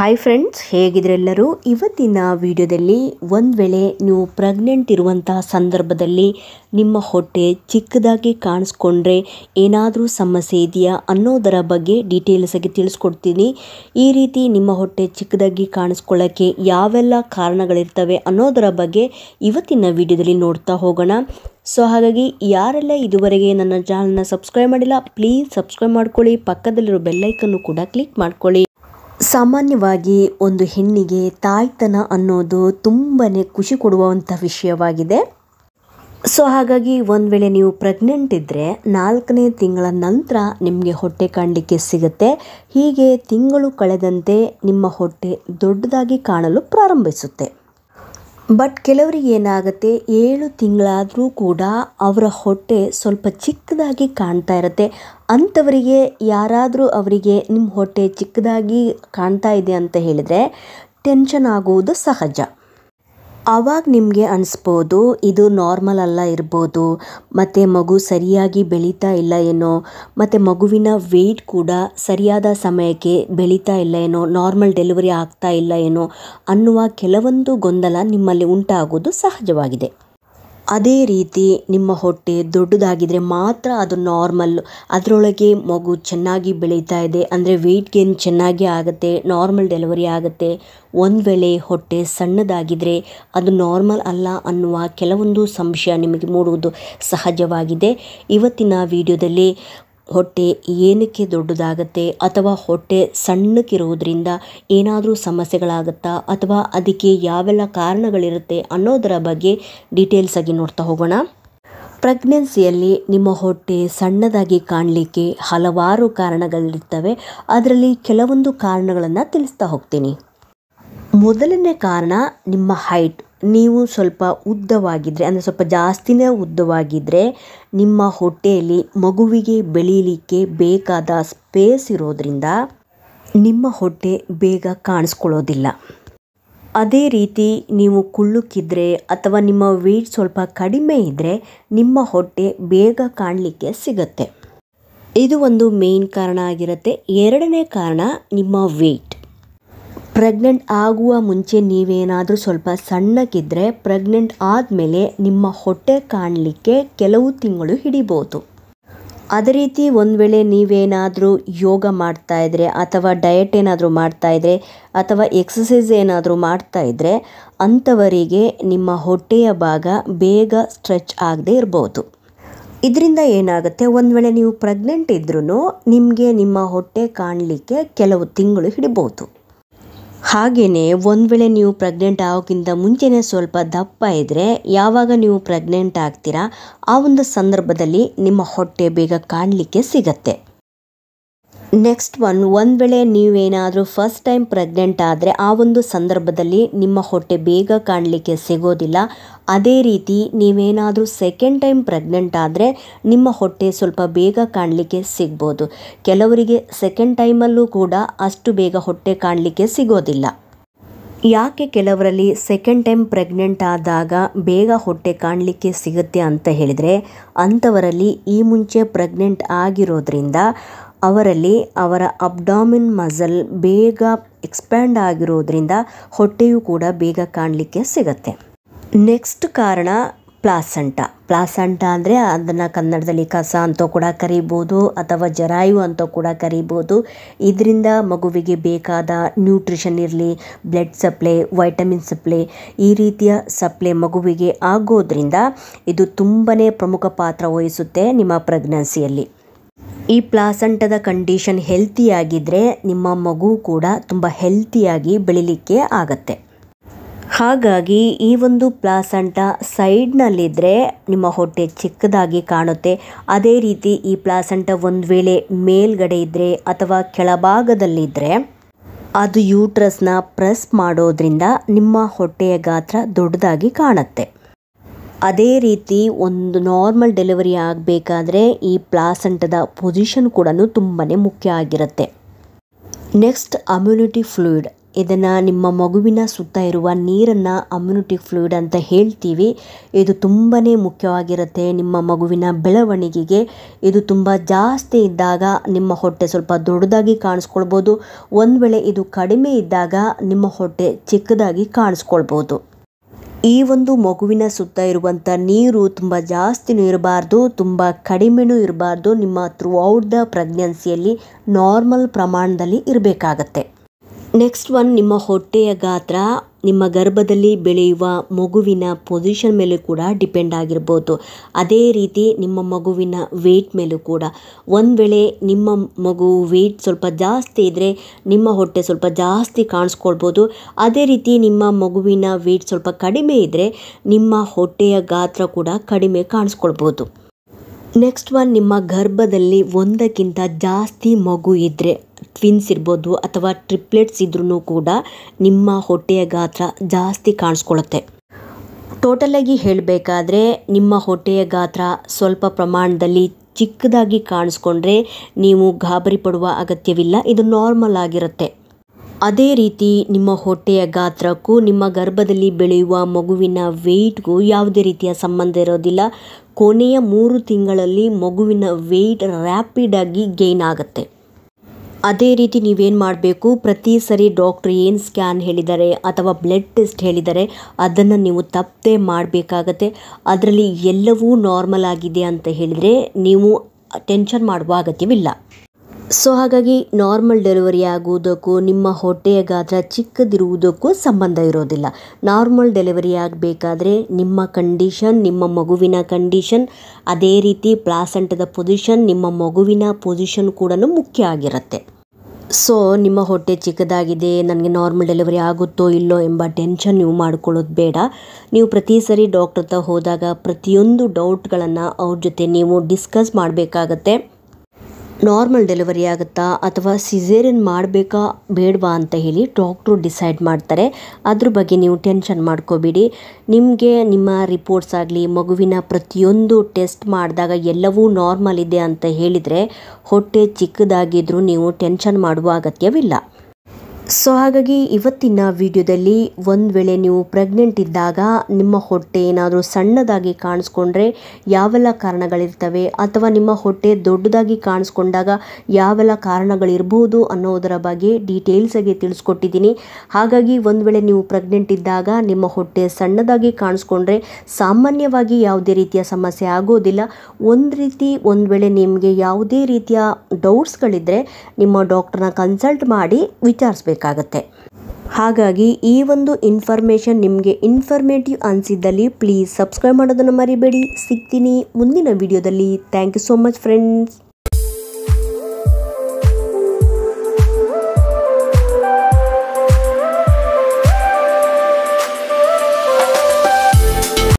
hi friends ಹೇಗಿದ್ರೆಲ್ಲರೂ ಇವತ್ತಿನ ವಿಡಿಯೋದಲ್ಲಿ ಒಂದು ವೇಳೆ ನೀವು ಪ್ರೆಗ್ನೆಂಟ್ ಇರುವಂತಹ ಸಂದರ್ಭದಲ್ಲಿ ನಿಮ್ಮ ಹೊಟ್ಟೆ ಚಿಕ್ಕದಾಗಿ ಕಾಣಿಸ್ಕೊಂಡ್ರೆ ಏನಾದರೂ ಸಮಸ್ಯೆ ಇದೆಯಾ ಅನ್ನೋದರ ಬಗ್ಗೆ ಡೀಟೇಲ್ಸ್ ಆಗಿ ತಿಳಿಸ್ಕೊಡ್ತೀನಿ ಈ ರೀತಿ ನಿಮ್ಮ ಹೊಟ್ಟೆ ಚಿಕ್ಕದಾಗಿ ಕಾಣಿಸ್ಕೊಳ್ಳೋಕ್ಕೆ ಯಾವೆಲ್ಲ ಕಾರಣಗಳಿರ್ತವೆ ಅನ್ನೋದರ ಬಗ್ಗೆ ಇವತ್ತಿನ ವಿಡಿಯೋದಲ್ಲಿ ನೋಡ್ತಾ ಹೋಗೋಣ ಸೊ ಹಾಗಾಗಿ ಯಾರೆಲ್ಲ ಇದುವರೆಗೆ ನನ್ನ ಚಾನಲ್ನ ಸಬ್ಸ್ಕ್ರೈಬ್ ಮಾಡಿಲ್ಲ ಪ್ಲೀಸ್ ಸಬ್ಸ್ಕ್ರೈಬ್ ಮಾಡ್ಕೊಳ್ಳಿ ಪಕ್ಕದಲ್ಲಿರೋ ಬೆಲ್ಲೈಕನ್ನು ಕೂಡ ಕ್ಲಿಕ್ ಮಾಡ್ಕೊಳ್ಳಿ ಸಾಮಾನ್ಯವಾಗಿ ಒಂದು ಹೆಣ್ಣಿಗೆ ತಾಯ್ತನ ಅನ್ನೋದು ತುಂಬಾ ಖುಷಿ ಕೊಡುವಂಥ ವಿಷಯವಾಗಿದೆ ಸೊ ಹಾಗಾಗಿ ಒಂದು ವೇಳೆ ನೀವು ಪ್ರೆಗ್ನೆಂಟ್ ಇದ್ದರೆ ನಾಲ್ಕನೇ ತಿಂಗಳ ನಂತರ ನಿಮಗೆ ಹೊಟ್ಟೆ ಕಾಣಲಿಕ್ಕೆ ಸಿಗುತ್ತೆ ಹೀಗೆ ತಿಂಗಳು ಕಳೆದಂತೆ ನಿಮ್ಮ ಹೊಟ್ಟೆ ದೊಡ್ಡದಾಗಿ ಕಾಣಲು ಪ್ರಾರಂಭಿಸುತ್ತೆ ಬಟ್ ಕೆಲವರಿಗೆ ಏನಾಗುತ್ತೆ ಏಳು ತಿಂಗಳಾದರೂ ಕೂಡ ಅವರ ಹೊಟ್ಟೆ ಸ್ವಲ್ಪ ಚಿಕ್ಕದಾಗಿ ಕಾಣ್ತಾ ಇರುತ್ತೆ ಅಂಥವರಿಗೆ ಯಾರಾದರೂ ಅವರಿಗೆ ನಿಮ್ಮ ಹೊಟ್ಟೆ ಚಿಕ್ಕದಾಗಿ ಕಾಣ್ತಾ ಇದೆ ಅಂತ ಹೇಳಿದರೆ ಟೆನ್ಷನ್ ಆಗುವುದು ಸಹಜ ಆವಾಗ ನಿಮಗೆ ಅನಿಸ್ಬೋದು ಇದು ನಾರ್ಮಲ್ ಅಲ್ಲ ಇರ್ಬೋದು ಮತ್ತು ಮಗು ಸರಿಯಾಗಿ ಬೆಳೀತಾ ಇಲ್ಲ ಏನೋ ಮತ್ತು ಮಗುವಿನ ವೆಯ್ಟ್ ಕೂಡ ಸರಿಯಾದ ಸಮಯಕ್ಕೆ ಬೆಳೀತಾ ಇಲ್ಲ ಏನೋ ನಾರ್ಮಲ್ ಡೆಲಿವರಿ ಆಗ್ತಾ ಇಲ್ಲ ಏನೋ ಅನ್ನುವ ಕೆಲವೊಂದು ಗೊಂದಲ ನಿಮ್ಮಲ್ಲಿ ಉಂಟಾಗೋದು ಸಹಜವಾಗಿದೆ ಅದೇ ರೀತಿ ನಿಮ್ಮ ಹೊಟ್ಟೆ ದೊಡ್ಡದಾಗಿದ್ದರೆ ಮಾತ್ರ ಅದು ನಾರ್ಮಲ್ ಅದರೊಳಗೆ ಮಗು ಚೆನ್ನಾಗಿ ಬೆಳೀತಾ ಇದೆ ಅಂದರೆ ವೆಯ್ಟ್ ಗೇನ್ ಚೆನ್ನಾಗಿ ಆಗುತ್ತೆ ನಾರ್ಮಲ್ ಡೆಲಿವರಿ ಆಗುತ್ತೆ ಒಂದು ವೇಳೆ ಹೊಟ್ಟೆ ಸಣ್ಣದಾಗಿದ್ದರೆ ಅದು ನಾರ್ಮಲ್ ಅಲ್ಲ ಅನ್ನುವ ಕೆಲವೊಂದು ಸಂಶಯ ನಿಮಗೆ ಮೂಡುವುದು ಸಹಜವಾಗಿದೆ ಇವತ್ತಿನ ವಿಡಿಯೋದಲ್ಲಿ ಹೊಟ್ಟೆ ಏನಕ್ಕೆ ದೊಡ್ಡದಾಗತ್ತೆ ಅಥವಾ ಹೊಟ್ಟೆ ಸಣ್ಣಕ್ಕಿರೋದ್ರಿಂದ ಏನಾದರೂ ಸಮಸ್ಯೆಗಳಾಗುತ್ತಾ ಅಥವಾ ಅದಕ್ಕೆ ಯಾವೆಲ್ಲ ಕಾರಣಗಳಿರುತ್ತೆ ಅನ್ನೋದರ ಬಗ್ಗೆ ಡೀಟೇಲ್ಸ್ ಆಗಿ ನೋಡ್ತಾ ಹೋಗೋಣ ಪ್ರೆಗ್ನೆನ್ಸಿಯಲ್ಲಿ ನಿಮ್ಮ ಹೊಟ್ಟೆ ಸಣ್ಣದಾಗಿ ಕಾಣಲಿಕ್ಕೆ ಹಲವಾರು ಕಾರಣಗಳಿರ್ತವೆ ಅದರಲ್ಲಿ ಕೆಲವೊಂದು ಕಾರಣಗಳನ್ನು ತಿಳಿಸ್ತಾ ಹೋಗ್ತೀನಿ ಮೊದಲನೇ ಕಾರಣ ನಿಮ್ಮ ಹೈಟ್ ನೀವು ಸ್ವಲ್ಪ ಉದ್ದವಾಗಿದ್ದರೆ ಅಂದರೆ ಸ್ವಲ್ಪ ಜಾಸ್ತಿನೇ ಉದ್ದವಾಗಿದ್ದರೆ ನಿಮ್ಮ ಹೊಟ್ಟೆಯಲ್ಲಿ ಮಗುವಿಗೆ ಬೆಳೀಲಿಕ್ಕೆ ಬೇಕಾದ ಸ್ಪೇಸ್ ಇರೋದರಿಂದ ನಿಮ್ಮ ಹೊಟ್ಟೆ ಬೇಗ ಕಾಣಿಸ್ಕೊಳ್ಳೋದಿಲ್ಲ ಅದೇ ರೀತಿ ನೀವು ಕುಳ್ಳುಕ್ಕಿದ್ರೆ ಅಥವಾ ನಿಮ್ಮ ವೆಯ್ಟ್ ಸ್ವಲ್ಪ ಕಡಿಮೆ ಇದ್ದರೆ ನಿಮ್ಮ ಹೊಟ್ಟೆ ಬೇಗ ಕಾಣಲಿಕ್ಕೆ ಸಿಗತ್ತೆ ಇದು ಒಂದು ಮೇನ್ ಕಾರಣ ಆಗಿರುತ್ತೆ ಎರಡನೇ ಕಾರಣ ನಿಮ್ಮ ವೆಯ್ಟ್ ಪ್ರೆಗ್ನೆಂಟ್ ಆಗುವ ಮುಂಚೆ ನೀವೇನಾದರೂ ಸ್ವಲ್ಪ ಸಣ್ಣಕ್ಕಿದ್ರೆ ಪ್ರೆಗ್ನೆಂಟ್ ಆದಮೇಲೆ ನಿಮ್ಮ ಹೊಟ್ಟೆ ಕಾಣಲಿಕ್ಕೆ ಕೆಲವು ತಿಂಗಳು ಹಿಡಿಬೋದು ಅದೇ ರೀತಿ ಒಂದು ವೇಳೆ ನೀವೇನಾದರೂ ಯೋಗ ಮಾಡ್ತಾ ಇದ್ರೆ ಅಥವಾ ಡಯಟ್ ಏನಾದರೂ ಮಾಡ್ತಾ ಇದ್ರೆ ಅಥವಾ ಎಕ್ಸಸೈಸ್ ಏನಾದರೂ ಮಾಡ್ತಾ ಇದ್ರೆ ಅಂಥವರಿಗೆ ನಿಮ್ಮ ಹೊಟ್ಟೆಯ ಭಾಗ ಬೇಗ ಸ್ಟ್ರೆಚ್ ಆಗದೆ ಇರ್ಬೋದು ಇದರಿಂದ ಏನಾಗುತ್ತೆ ಒಂದು ವೇಳೆ ನೀವು ಪ್ರೆಗ್ನೆಂಟ್ ಇದ್ರೂ ನಿಮಗೆ ನಿಮ್ಮ ಹೊಟ್ಟೆ ಕಾಣಲಿಕ್ಕೆ ಕೆಲವು ತಿಂಗಳು ಹಿಡಿಬೋದು ಹಾಗೆಯೇ ಒಂದು ವೇಳೆ ನೀವು ಪ್ರೆಗ್ನೆಂಟ್ ಆಗೋಕ್ಕಿಂತ ಮುಂಚೆನೇ ಸ್ವಲ್ಪ ದಪ್ಪ ಇದ್ದರೆ ಯಾವಾಗ ನೀವು ಪ್ರೆಗ್ನೆಂಟ್ ಆಗ್ತೀರಾ ಆ ಒಂದು ಸಂದರ್ಭದಲ್ಲಿ ನಿಮ್ಮ ಹೊಟ್ಟೆ ಬೇಗ ಕಾಣಲಿಕ್ಕೆ ಸಿಗತ್ತೆ ನೆಕ್ಸ್ಟ್ ಒನ್ ಒಂದು ವೇಳೆ ನೀವೇನಾದರೂ ಫಸ್ಟ್ ಟೈಮ್ ಪ್ರೆಗ್ನೆಂಟ್ ಆದರೆ ಆ ಒಂದು ಸಂದರ್ಭದಲ್ಲಿ ನಿಮ್ಮ ಹೊಟ್ಟೆ ಬೇಗ ಕಾಣಲಿಕ್ಕೆ ಸಿಗೋದಿಲ್ಲ ಅದೇ ರೀತಿ ನೀವೇನಾದರೂ ಸೆಕೆಂಡ್ ಟೈಮ್ ಪ್ರೆಗ್ನೆಂಟ್ ಆದರೆ ನಿಮ್ಮ ಹೊಟ್ಟೆ ಸ್ವಲ್ಪ ಬೇಗ ಕಾಣಲಿಕ್ಕೆ ಸಿಗ್ಬೋದು ಕೆಲವರಿಗೆ ಸೆಕೆಂಡ್ ಟೈಮಲ್ಲೂ ಕೂಡ ಅಷ್ಟು ಬೇಗ ಹೊಟ್ಟೆ ಕಾಣಲಿಕ್ಕೆ ಸಿಗೋದಿಲ್ಲ ಯಾಕೆ ಕೆಲವರಲ್ಲಿ ಸೆಕೆಂಡ್ ಟೈಮ್ ಪ್ರೆಗ್ನೆಂಟ್ ಆದಾಗ ಬೇಗ ಹೊಟ್ಟೆ ಕಾಣಲಿಕ್ಕೆ ಸಿಗುತ್ತೆ ಅಂತ ಹೇಳಿದರೆ ಅಂಥವರಲ್ಲಿ ಈ ಮುಂಚೆ ಪ್ರೆಗ್ನೆಂಟ್ ಆಗಿರೋದ್ರಿಂದ ಅವರಲ್ಲಿ ಅವರ ಅಬ್ಡಾಮಿನ್ ಮಸಲ್ ಬೇಗ ಎಕ್ಸ್ಪ್ಯಾಂಡ್ ಆಗಿರೋದ್ರಿಂದ ಹೊಟ್ಟೆಯು ಕೂಡ ಬೇಗ ಕಾಣಲಿಕ್ಕೆ ಸಿಗುತ್ತೆ ನೆಕ್ಸ್ಟ್ ಕಾರಣ ಪ್ಲಾಸಂಟ ಪ್ಲಾಸಂಟ ಅಂದರೆ ಅದನ್ನು ಕನ್ನಡದಲ್ಲಿ ಕಸ ಅಂತ ಕೂಡ ಕರಿಬೋದು ಅಥವಾ ಜರಾಯು ಅಂತ ಕೂಡ ಕರಿಬೋದು ಇದರಿಂದ ಮಗುವಿಗೆ ಬೇಕಾದ ನ್ಯೂಟ್ರಿಷನ್ ಇರಲಿ ಬ್ಲಡ್ ಸಪ್ಲೈ ವೈಟಮಿನ್ ಸಪ್ಲೈ ಈ ರೀತಿಯ ಸಪ್ಲೈ ಮಗುವಿಗೆ ಆಗೋದ್ರಿಂದ ಇದು ತುಂಬನೇ ಪ್ರಮುಖ ಪಾತ್ರ ವಹಿಸುತ್ತೆ ನಿಮ್ಮ ಪ್ರೆಗ್ನೆನ್ಸಿಯಲ್ಲಿ ಈ ಪ್ಲಾಸಂಟದ ಕಂಡೀಷನ್ ಹೆಲ್ತಿಯಾಗಿದ್ದರೆ ನಿಮ್ಮ ಮಗು ಕೂಡ ತುಂಬ ಹೆಲ್ತಿಯಾಗಿ ಬೆಳಿಲಿಕ್ಕೆ ಆಗತ್ತೆ ಹಾಗಾಗಿ ಈ ಒಂದು ಪ್ಲಾಸಂಟ ಸೈಡ್ನಲ್ಲಿದ್ದರೆ ನಿಮ್ಮ ಹೊಟ್ಟೆ ಚಿಕ್ಕದಾಗಿ ಕಾಣುತ್ತೆ ಅದೇ ರೀತಿ ಈ ಪ್ಲಾಸಂಟ ಒಂದು ವೇಳೆ ಮೇಲ್ಗಡೆ ಇದ್ದರೆ ಅಥವಾ ಕೆಳಭಾಗದಲ್ಲಿದ್ದರೆ ಅದು ಯೂಟ್ರಸ್ನ ಪ್ರೆಸ್ ಮಾಡೋದ್ರಿಂದ ನಿಮ್ಮ ಹೊಟ್ಟೆಯ ಗಾತ್ರ ದೊಡ್ಡದಾಗಿ ಕಾಣುತ್ತೆ ಅದೇ ರೀತಿ ಒಂದು ನಾರ್ಮಲ್ ಡೆಲಿವರಿ ಆಗಬೇಕಾದ್ರೆ ಈ ಪ್ಲಾಸೆಂಟದ ಪೊಸಿಷನ್ ಕೂಡ ತುಂಬಾ ಮುಖ್ಯ ಆಗಿರುತ್ತೆ ನೆಕ್ಸ್ಟ್ ಅಮ್ಯುನಿಟಿ ಫ್ಲೂಯಿಡ್ ಇದನ್ನು ನಿಮ್ಮ ಮಗುವಿನ ಸುತ್ತ ಇರುವ ನೀರನ್ನು ಅಮ್ಯುನಿಟಿ ಫ್ಲೂಯಿಡ್ ಅಂತ ಹೇಳ್ತೀವಿ ಇದು ತುಂಬಾ ಮುಖ್ಯವಾಗಿರುತ್ತೆ ನಿಮ್ಮ ಮಗುವಿನ ಬೆಳವಣಿಗೆಗೆ ಇದು ತುಂಬ ಜಾಸ್ತಿ ಇದ್ದಾಗ ನಿಮ್ಮ ಹೊಟ್ಟೆ ಸ್ವಲ್ಪ ದೊಡ್ಡದಾಗಿ ಕಾಣಿಸ್ಕೊಳ್ಬೋದು ಒಂದು ವೇಳೆ ಇದು ಕಡಿಮೆ ಇದ್ದಾಗ ನಿಮ್ಮ ಹೊಟ್ಟೆ ಚಿಕ್ಕದಾಗಿ ಕಾಣಿಸ್ಕೊಳ್ಬೋದು ಈ ಒಂದು ಮಗುವಿನ ಸುತ್ತ ಇರುವಂತ ನೀರು ತುಂಬ ಜಾಸ್ತಿನೂ ಇರಬಾರ್ದು ತುಂಬ ಕಡಿಮೆನೂ ಇರಬಾರ್ದು ನಿಮ್ಮ ಥ್ರೂ ಔಟ್ ದ ಪ್ರೆಗ್ನೆನ್ಸಿಯಲ್ಲಿ ನಾರ್ಮಲ್ ಪ್ರಮಾಣದಲ್ಲಿ ಇರಬೇಕಾಗತ್ತೆ ನೆಕ್ಸ್ಟ್ ಒನ್ ನಿಮ್ಮ ಹೊಟ್ಟೆಯ ಗಾತ್ರ ನಿಮ್ಮ ಗರ್ಭದಲ್ಲಿ ಬೆಳೆಯುವ ಮಗುವಿನ ಪೊಸಿಷನ್ ಮೇಲೆ ಕೂಡ ಡಿಪೆಂಡ್ ಆಗಿರ್ಬೋದು ಅದೇ ರೀತಿ ನಿಮ್ಮ ಮಗುವಿನ ವೆಯ್ಟ್ ಮೇಲೂ ಕೂಡ ಒಂದು ವೇಳೆ ನಿಮ್ಮ ಮಗು ವೆಯ್ಟ್ ಸ್ವಲ್ಪ ಜಾಸ್ತಿ ಇದ್ದರೆ ನಿಮ್ಮ ಹೊಟ್ಟೆ ಸ್ವಲ್ಪ ಜಾಸ್ತಿ ಕಾಣಿಸ್ಕೊಳ್ಬೋದು ಅದೇ ರೀತಿ ನಿಮ್ಮ ಮಗುವಿನ ವೆಯ್ಟ್ ಸ್ವಲ್ಪ ಕಡಿಮೆ ಇದ್ದರೆ ನಿಮ್ಮ ಹೊಟ್ಟೆಯ ಗಾತ್ರ ಕೂಡ ಕಡಿಮೆ ಕಾಣಿಸ್ಕೊಳ್ಬೋದು ನೆಕ್ಸ್ಟ್ ಒನ್ ನಿಮ್ಮ ಗರ್ಭದಲ್ಲಿ ಒಂದಕ್ಕಿಂತ ಜಾಸ್ತಿ ಮಗು ಇದ್ದರೆ ಟ್ವಿನ್ಸ್ ಇರ್ಬೋದು ಅಥವಾ ಟ್ರಿಪ್ಲೆಟ್ಸ್ ಇದ್ರೂ ಕೂಡ ನಿಮ್ಮ ಹೊಟ್ಟೆಯ ಗಾತ್ರ ಜಾಸ್ತಿ ಕಾಣಿಸ್ಕೊಳ್ಳುತ್ತೆ ಟೋಟಲಾಗಿ ಹೇಳಬೇಕಾದ್ರೆ ನಿಮ್ಮ ಹೊಟ್ಟೆಯ ಗಾತ್ರ ಸ್ವಲ್ಪ ಪ್ರಮಾಣದಲ್ಲಿ ಚಿಕ್ಕದಾಗಿ ಕಾಣಿಸ್ಕೊಂಡ್ರೆ ನೀವು ಗಾಬರಿ ಪಡುವ ಅಗತ್ಯವಿಲ್ಲ ಇದು ನಾರ್ಮಲ್ ಆಗಿರುತ್ತೆ ಅದೇ ರೀತಿ ನಿಮ್ಮ ಹೊಟ್ಟೆಯ ಗಾತ್ರಕ್ಕೂ ನಿಮ್ಮ ಗರ್ಭದಲ್ಲಿ ಬೆಳೆಯುವ ಮಗುವಿನ ವೆಯ್ಟ್ಗೂ ಯಾವುದೇ ರೀತಿಯ ಸಂಬಂಧ ಇರೋದಿಲ್ಲ ಕೊನೆಯ ಮೂರು ತಿಂಗಳಲ್ಲಿ ಮಗುವಿನ ವೆಯ್ಟ್ ರ್ಯಾಪಿಡಾಗಿ ಗೇನ್ ಆಗುತ್ತೆ ಅದೇ ರೀತಿ ನೀವೇನು ಮಾಡಬೇಕು ಪ್ರತಿ ಸರಿ ಡಾಕ್ಟ್ರ್ ಏನು ಸ್ಕ್ಯಾನ್ ಹೇಳಿದ್ದಾರೆ ಅಥವಾ ಬ್ಲಡ್ ಟೆಸ್ಟ್ ಹೇಳಿದ್ದಾರೆ ಅದನ್ನು ನೀವು ತಪ್ಪದೆ ಮಾಡಬೇಕಾಗತ್ತೆ ಅದರಲ್ಲಿ ಎಲ್ಲವೂ ನಾರ್ಮಲ್ ಆಗಿದೆ ಅಂತ ಹೇಳಿದರೆ ನೀವು ಟೆನ್ಷನ್ ಮಾಡುವ ಅಗತ್ಯವಿಲ್ಲ ಸೊ ಹಾಗಾಗಿ ನಾರ್ಮಲ್ ಡೆಲಿವರಿ ಆಗುವುದಕ್ಕೂ ನಿಮ್ಮ ಹೊಟ್ಟೆಯ ಗಾತ್ರ ಚಿಕ್ಕದಿರುವುದಕ್ಕೂ ಸಂಬಂಧ ಇರೋದಿಲ್ಲ ನಾರ್ಮಲ್ ಡೆಲಿವರಿ ಆಗಬೇಕಾದ್ರೆ ನಿಮ್ಮ ಕಂಡೀಷನ್ ನಿಮ್ಮ ಮಗುವಿನ ಕಂಡೀಷನ್ ಅದೇ ರೀತಿ ಪ್ಲಾಸಂಟದ ಪೊಸಿಷನ್ ನಿಮ್ಮ ಮಗುವಿನ ಪೊಸಿಷನ್ ಕೂಡ ಮುಖ್ಯ ಆಗಿರುತ್ತೆ ಸೊ ನಿಮ್ಮ ಹೊಟ್ಟೆ ಚಿಕ್ಕದಾಗಿದೆ ನನಗೆ ನಾರ್ಮಲ್ ಡೆಲಿವರಿ ಆಗುತ್ತೋ ಇಲ್ಲೋ ಎಂಬ ಟೆನ್ಷನ್ ನೀವು ಮಾಡ್ಕೊಳ್ಳೋದು ಬೇಡ ನೀವು ಪ್ರತಿ ಸರಿ ಡಾಕ್ಟ್ರ್ ಹತ್ರ ಹೋದಾಗ ಪ್ರತಿಯೊಂದು ಡೌಟ್ಗಳನ್ನು ಅವ್ರ ಜೊತೆ ನೀವು ಡಿಸ್ಕಸ್ ಮಾಡಬೇಕಾಗತ್ತೆ ನಾರ್ಮಲ್ ಡೆಲಿವರಿ ಆಗುತ್ತಾ ಅಥವಾ ಸಿಝೇರಿಯನ್ ಮಾಡಬೇಕಾ ಬೇಡವಾ ಅಂತ ಹೇಳಿ ಡಾಕ್ಟ್ರು ಡಿಸೈಡ್ ಮಾಡ್ತಾರೆ ಅದ್ರ ಬಗ್ಗೆ ನೀವು ಟೆನ್ಷನ್ ಮಾಡ್ಕೋಬೇಡಿ ನಿಮಗೆ ನಿಮ್ಮ ರಿಪೋರ್ಟ್ಸ್ ಆಗಲಿ ಮಗುವಿನ ಪ್ರತಿಯೊಂದು ಟೆಸ್ಟ್ ಮಾಡಿದಾಗ ಎಲ್ಲವೂ ನಾರ್ಮಲ್ ಇದೆ ಅಂತ ಹೇಳಿದರೆ ಹೊಟ್ಟೆ ಚಿಕ್ಕದಾಗಿದ್ದರೂ ನೀವು ಟೆನ್ಷನ್ ಮಾಡುವ ಅಗತ್ಯವಿಲ್ಲ ಸೊ ಹಾಗಾಗಿ ಇವತ್ತಿನ ವಿಡಿಯೋದಲ್ಲಿ ಒಂದು ವೇಳೆ ನೀವು ಪ್ರೆಗ್ನೆಂಟ್ ಇದ್ದಾಗ ನಿಮ್ಮ ಹೊಟ್ಟೆ ಏನಾದರೂ ಸಣ್ಣದಾಗಿ ಕಾಣಿಸ್ಕೊಂಡ್ರೆ ಯಾವೆಲ್ಲ ಕಾರಣಗಳಿರ್ತವೆ ಅಥವಾ ನಿಮ್ಮ ಹೊಟ್ಟೆ ದೊಡ್ಡದಾಗಿ ಕಾಣಿಸ್ಕೊಂಡಾಗ ಯಾವೆಲ್ಲ ಕಾರಣಗಳಿರ್ಬೋದು ಅನ್ನೋದರ ಬಗ್ಗೆ ಡೀಟೇಲ್ಸ್ ತಿಳಿಸ್ಕೊಟ್ಟಿದ್ದೀನಿ ಹಾಗಾಗಿ ಒಂದು ವೇಳೆ ನೀವು ಪ್ರೆಗ್ನೆಂಟ್ ಇದ್ದಾಗ ನಿಮ್ಮ ಹೊಟ್ಟೆ ಸಣ್ಣದಾಗಿ ಕಾಣಿಸ್ಕೊಂಡ್ರೆ ಸಾಮಾನ್ಯವಾಗಿ ಯಾವುದೇ ರೀತಿಯ ಸಮಸ್ಯೆ ಆಗೋದಿಲ್ಲ ಒಂದು ರೀತಿ ಒಂದು ವೇಳೆ ನಿಮಗೆ ಯಾವುದೇ ರೀತಿಯ ಡೌಟ್ಸ್ಗಳಿದ್ದರೆ ನಿಮ್ಮ ಡಾಕ್ಟ್ರನ್ನ ಕನ್ಸಲ್ಟ್ ಮಾಡಿ ವಿಚಾರಿಸ್ಬೇಕು ಮಾಡಬೇಕಾಗತ್ತೆ ಹಾಗಾಗಿ ಈ ಒಂದು ಇನ್ಫಾರ್ಮೇಷನ್ ನಿಮಗೆ ಇನ್ಫಾರ್ಮೇಟಿವ್ ಅನಿಸಿದ್ದಲ್ಲಿ ಪ್ಲೀಸ್ ಸಬ್ಸ್ಕ್ರೈಬ್ ಮಾಡೋದನ್ನು ಮರಿಬೇಡಿ ಸಿಗ್ತೀನಿ ಮುಂದಿನ ವಿಡಿಯೋದಲ್ಲಿ thank you so much friends